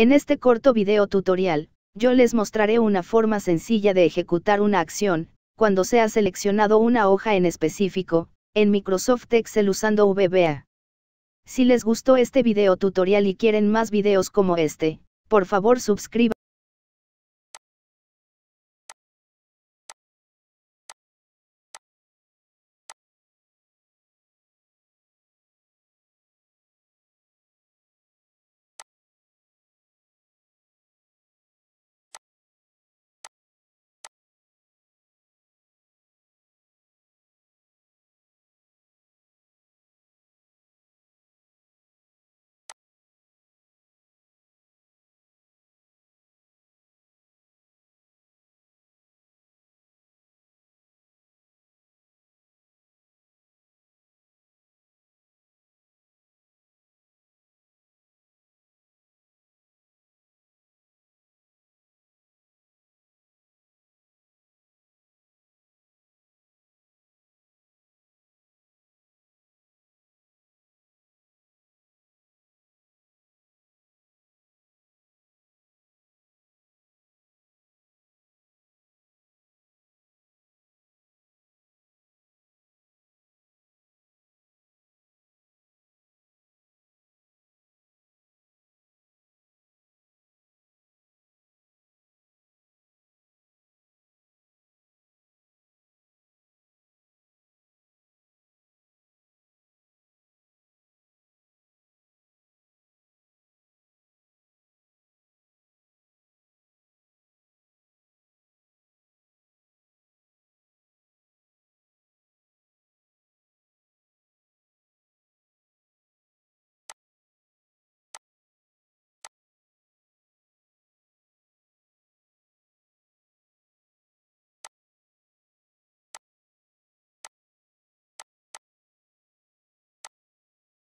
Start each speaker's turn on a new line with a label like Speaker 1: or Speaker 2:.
Speaker 1: En este corto video tutorial, yo les mostraré una forma sencilla de ejecutar una acción, cuando se ha seleccionado una hoja en específico, en Microsoft Excel usando VBA. Si les gustó este video tutorial y quieren más videos como
Speaker 2: este, por favor suscríbanse.